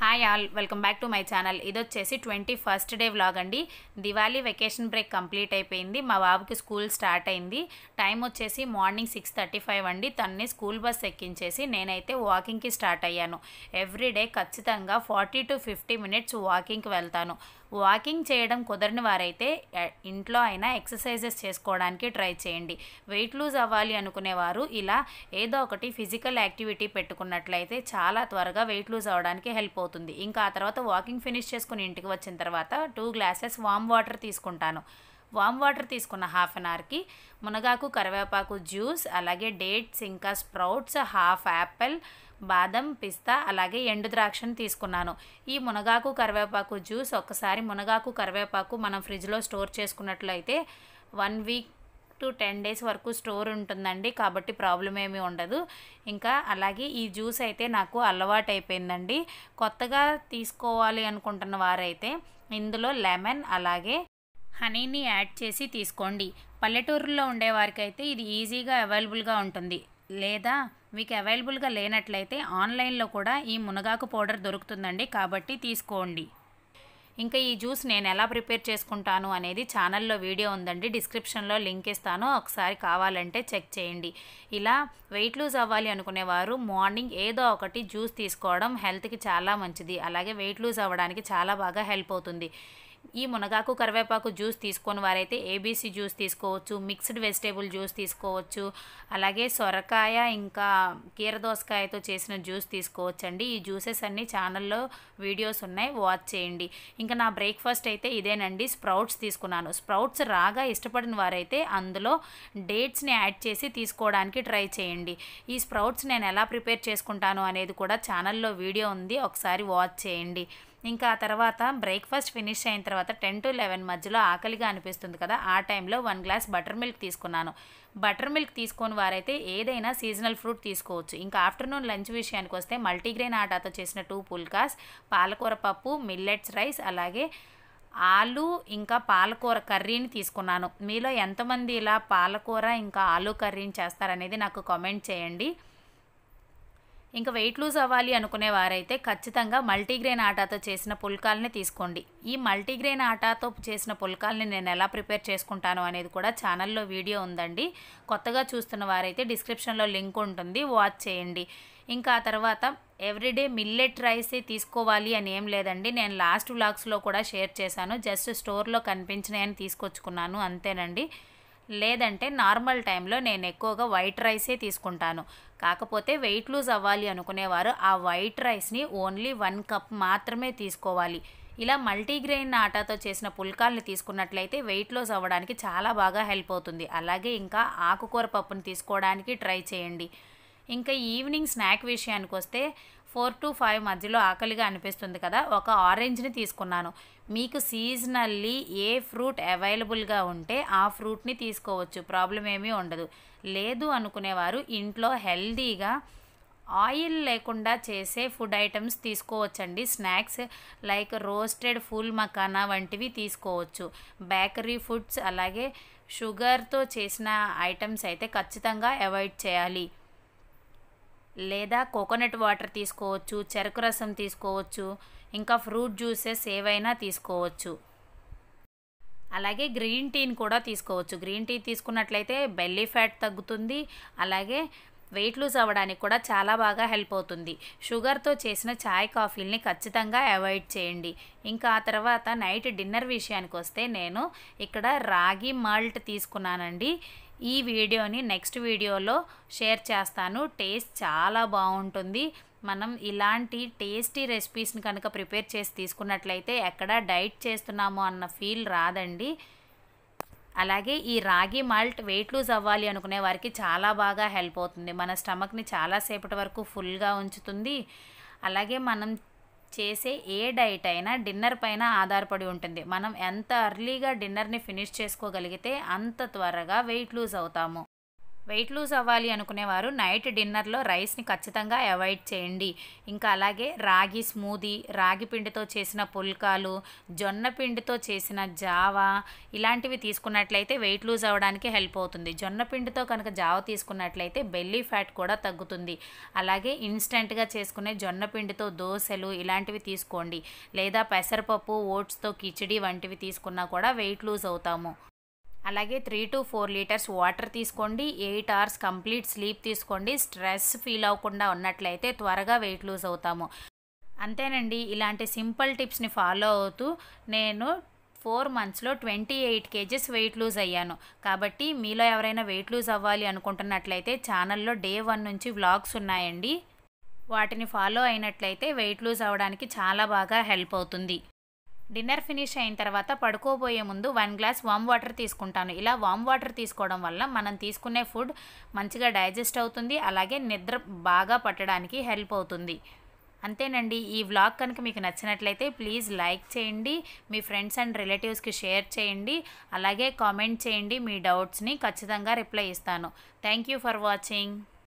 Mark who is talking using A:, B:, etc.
A: hi all welcome back to my channel ఇది వచ్చేసి twenty first day vlog అండి Diwali vacation break complete అయిపోయింది మా బాబుకి స్కూల్ స్టార్ట్ అయింది టైం వచ్చేసి మార్నింగ్ సిక్స్ థర్టీ ఫైవ్ అండి తన్ని స్కూల్ బస్ ఎక్కించేసి నేనైతే వాకింగ్కి స్టార్ట్ అయ్యాను ఎవ్రీడే ఖచ్చితంగా ఫార్టీ టు ఫిఫ్టీ మినిట్స్ వాకింగ్కి వెళ్తాను వాకింగ్ చేయడం కుదరని వారైతే ఇంట్లో అయినా ఎక్సర్సైజెస్ చేసుకోవడానికి ట్రై చేయండి వెయిట్ లూజ్ అవ్వాలి అనుకునేవారు ఇలా ఏదో ఒకటి ఫిజికల్ యాక్టివిటీ పెట్టుకున్నట్లయితే చాలా త్వరగా వెయిట్ లూజ్ అవ్వడానికి హెల్ప్ అవుతుంది ఇంకా ఆ తర్వాత వాకింగ్ ఫినిష్ చేసుకుని ఇంటికి వచ్చిన తర్వాత టూ గ్లాసెస్ వామ్ వాటర్ తీసుకుంటాను వామ్ వాటర్ తీసుకున్న హాఫ్ అన్ అవర్కి మునగాకు కరివేపాకు జ్యూస్ అలాగే డేట్స్ ఇంకా స్ప్రౌట్స్ హాఫ్ యాపిల్ బాదం పిస్తా అలాగే ఎండు ద్రాక్షను తీసుకున్నాను ఈ మునగాకు కరివేపాకు జ్యూస్ ఒక్కసారి మునగాకు కరివేపాకు మనం ఫ్రిడ్జ్లో స్టోర్ చేసుకున్నట్లయితే one week to ten days వరకు స్టోర్ ఉంటుందండి కాబట్టి ప్రాబ్లం ఏమీ ఉండదు ఇంకా అలాగే ఈ జ్యూస్ అయితే నాకు అలవాటు అయిపోయిందండి కొత్తగా తీసుకోవాలి అనుకుంటున్న వారైతే ఇందులో లెమన్ అలాగే హనీని యాడ్ చేసి తీసుకోండి పల్లెటూరులో ఉండేవారికైతే ఇది ఈజీగా అవైలబుల్గా ఉంటుంది లేదా మీకు అవైలబుల్గా లేనట్లయితే ఆన్లైన్లో కూడా ఈ మునగాకు పౌడర్ దొరుకుతుందండి కాబట్టి తీసుకోండి ఇంకా ఈ జ్యూస్ నేను ఎలా ప్రిపేర్ చేసుకుంటాను అనేది ఛానల్లో వీడియో ఉందండి డిస్క్రిప్షన్లో లింక్ ఇస్తాను ఒకసారి కావాలంటే చెక్ చేయండి ఇలా వెయిట్ లూజ్ అవ్వాలి అనుకునేవారు మార్నింగ్ ఏదో ఒకటి జ్యూస్ తీసుకోవడం హెల్త్కి చాలా మంచిది అలాగే వెయిట్ లూజ్ అవ్వడానికి చాలా బాగా హెల్ప్ అవుతుంది ఈ మునగాకు కరివేపాకు జ్యూస్ తీసుకొని వారైతే ఏబీసీ జ్యూస్ తీసుకోవచ్చు మిక్స్డ్ వెజిటేబుల్ జ్యూస్ తీసుకోవచ్చు అలాగే సొరకాయ ఇంకా కీరదోసకాయతో చేసిన జ్యూస్ తీసుకోవచ్చండి ఈ జ్యూసెస్ అన్నీ ఛానల్లో వీడియోస్ ఉన్నాయి వాచ్ చేయండి ఇంకా నా బ్రేక్ఫాస్ట్ అయితే ఇదేనండి స్ప్రౌట్స్ తీసుకున్నాను స్ప్రౌట్స్ రాగా ఇష్టపడిన వారైతే అందులో డేట్స్ని యాడ్ చేసి తీసుకోవడానికి ట్రై చేయండి ఈ స్ప్రౌట్స్ నేను ఎలా ప్రిపేర్ చేసుకుంటాను అనేది కూడా ఛానల్లో వీడియో ఉంది ఒకసారి వాచ్ చేయండి ఇంకా ఆ తర్వాత బ్రేక్ఫాస్ట్ ఫినిష్ అయిన తర్వాత టెన్ టు లెవెన్ మధ్యలో ఆకలిగా అనిపిస్తుంది కదా ఆ టైంలో వన్ గ్లాస్ బటర్ మిల్క్ తీసుకున్నాను బటర్ మిల్క్ తీసుకొని వారైతే ఏదైనా సీజనల్ ఫ్రూట్ తీసుకోవచ్చు ఇంకా ఆఫ్టర్నూన్ లంచ్ విషయానికి వస్తే మల్టీగ్రెయిన్ ఆటాతో చేసిన టూ పుల్కాస్ పాలకూర పప్పు మిల్లెట్స్ రైస్ అలాగే ఆలు ఇంకా పాలకూర కర్రీని తీసుకున్నాను మీలో ఎంతమంది ఇలా పాలకూర ఇంకా ఆలు కర్రీని చేస్తారనేది నాకు కామెంట్ చేయండి ఇంకా వెయిట్ లూజ్ అవ్వాలి అనుకునే వారైతే ఖచ్చితంగా మల్టీగ్రెయిన్ ఆటాతో చేసిన పుల్కాలని తీసుకోండి ఈ మల్టీగ్రెయిన్ ఆటాతో చేసిన పుల్కాలని నేను ఎలా ప్రిపేర్ చేసుకుంటాను అనేది కూడా ఛానల్లో వీడియో ఉందండి కొత్తగా చూస్తున్న వారైతే డిస్క్రిప్షన్లో లింక్ ఉంటుంది వాచ్ చేయండి ఇంకా ఆ తర్వాత ఎవ్రీడే మిల్లెట్ రైసే తీసుకోవాలి అని ఏం లేదండి నేను లాస్ట్ వ్లాగ్స్లో కూడా షేర్ చేశాను జస్ట్ స్టోర్లో కనిపించినాయని తీసుకొచ్చుకున్నాను అంతేనండి లేదంటే నార్మల్ టైంలో నేను ఎక్కువగా వైట్ రైసే తీసుకుంటాను కాకపోతే వెయిట్ లూజ్ అవ్వాలి అనుకునేవారు ఆ వైట్ రైస్ని ఓన్లీ వన్ కప్ మాత్రమే తీసుకోవాలి ఇలా మల్టీగ్రెయిన్ ఆటాతో చేసిన పుల్కాల్ని తీసుకున్నట్లయితే వెయిట్ లాస్ అవ్వడానికి చాలా బాగా హెల్ప్ అవుతుంది అలాగే ఇంకా ఆకుకూర పప్పుని తీసుకోవడానికి ట్రై చేయండి ఇంకా ఈవినింగ్ స్నాక్ విషయానికి వస్తే ఫోర్ టు ఫైవ్ మధ్యలో ఆకలిగా అనిపిస్తుంది కదా ఒక ఆరెంజ్ని తీసుకున్నాను మీకు సీజనల్లీ ఏ ఫ్రూట్ అవైలబుల్గా ఉంటే ఆ ఫ్రూట్ని తీసుకోవచ్చు ప్రాబ్లం ఏమీ ఉండదు లేదు అనుకునేవారు ఇంట్లో హెల్దీగా ఆయిల్ లేకుండా చేసే ఫుడ్ ఐటమ్స్ తీసుకోవచ్చండి snacks like roasted phool makhana వంటివి తీసుకోవచ్చు బేకరీ ఫుడ్స్ అలాగే షుగర్తో చేసిన ఐటమ్స్ అయితే ఖచ్చితంగా అవాయిడ్ చేయాలి లేదా కోకోనట్ వాటర్ తీసుకోవచ్చు చెరుకు రసం తీసుకోవచ్చు ఇంకా ఫ్రూట్ జ్యూసెస్ ఏవైనా తీసుకోవచ్చు అలాగే గ్రీన్ టీని కూడా తీసుకోవచ్చు గ్రీన్ టీ తీసుకున్నట్లయితే బెల్లీ ఫ్యాట్ తగ్గుతుంది అలాగే వెయిట్ లూజ్ అవ్వడానికి కూడా చాలా బాగా హెల్ప్ అవుతుంది షుగర్తో చేసిన చాయ్ కాఫీల్ని ఖచ్చితంగా అవాయిడ్ చేయండి ఇంకా ఆ తర్వాత నైట్ డిన్నర్ విషయానికి వస్తే నేను ఇక్కడ రాగి మాల్ట్ తీసుకున్నానండి ఈ వీడియోని నెక్స్ట్ వీడియోలో షేర్ చేస్తాను టేస్ట్ చాలా బాగుంటుంది మనం ఇలాంటి టేస్టీ రెసిపీస్ని కనుక ప్రిపేర్ చేసి తీసుకున్నట్లయితే ఎక్కడ డైట్ చేస్తున్నాము అన్న ఫీల్ రాదండి అలాగే ఈ రాగి మాల్ట్ వెయిట్ లూజ్ అవ్వాలి అనుకునే వారికి చాలా బాగా హెల్ప్ అవుతుంది మన స్టమక్ని చాలాసేపటి వరకు ఫుల్గా ఉంచుతుంది అలాగే మనం చేసే ఏ డైట్ అయినా డిన్నర్ పైన ఆధారపడి ఉంటుంది మనం ఎంత అర్లీగా డిన్నర్ని ఫినిష్ చేసుకోగలిగితే అంత త్వరగా వెయిట్ లూజ్ అవుతాము వెయిట్ లూజ్ అవ్వాలి అనుకునేవారు నైట్ డిన్నర్లో రైస్ని ఖచ్చితంగా అవాయిడ్ చేయండి ఇంకా అలాగే రాగి స్మూదీ రాగి పిండితో చేసిన పుల్కాలు జొన్న పిండితో చేసిన జావా ఇలాంటివి తీసుకున్నట్లయితే వెయిట్ లూజ్ అవ్వడానికి హెల్ప్ అవుతుంది జొన్న పిండితో కనుక జావ తీసుకున్నట్లయితే బెల్లీ ఫ్యాట్ కూడా తగ్గుతుంది అలాగే ఇన్స్టెంట్గా చేసుకునే జొన్న పిండితో దోశలు ఇలాంటివి తీసుకోండి లేదా పెసరపప్పు ఓట్స్తో కిచిడి వంటివి తీసుకున్నా కూడా వెయిట్ లూజ్ అవుతాము అలాగే three to four litres water తీసుకోండి ఎయిట్ అవర్స్ కంప్లీట్ స్లీప్ తీసుకోండి స్ట్రెస్ ఫీల్ అవ్వకుండా ఉన్నట్లయితే త్వరగా వెయిట్ లూజ్ అవుతాము అంతేనండి ఇలాంటి సింపుల్ టిప్స్ని ఫాలో అవుతూ నేను ఫోర్ మంత్స్లో twenty eight kgs weight lose అయ్యాను కాబట్టి మీలో ఎవరైనా వెయిట్ లూజ్ అవ్వాలి అనుకుంటున్నట్లయితే ఛానల్లో డే వన్ నుంచి వ్లాగ్స్ ఉన్నాయండి వాటిని ఫాలో అయినట్లయితే వెయిట్ లూజ్ అవ్వడానికి చాలా బాగా హెల్ప్ అవుతుంది డిన్నర్ ఫినిష్ అయిన తర్వాత పడుకోబోయే ముందు వన్ గ్లాస్ వామ్ వాటర్ తీసుకుంటాను ఇలా వామ్ వాటర్ తీసుకోవడం వల్ల మనం తీసుకునే ఫుడ్ మంచిగా డైజెస్ట్ అవుతుంది అలాగే నిద్ర బాగా పట్టడానికి హెల్ప్ అవుతుంది అంతేనండి ఈ వ్లాగ్ కనుక మీకు నచ్చినట్లయితే ప్లీజ్ లైక్ చేయండి మీ ఫ్రెండ్స్ అండ్ రిలేటివ్స్కి షేర్ చేయండి అలాగే కామెంట్ చేయండి మీ డౌట్స్ని ఖచ్చితంగా రిప్లై ఇస్తాను థ్యాంక్ యూ ఫర్ వాచింగ్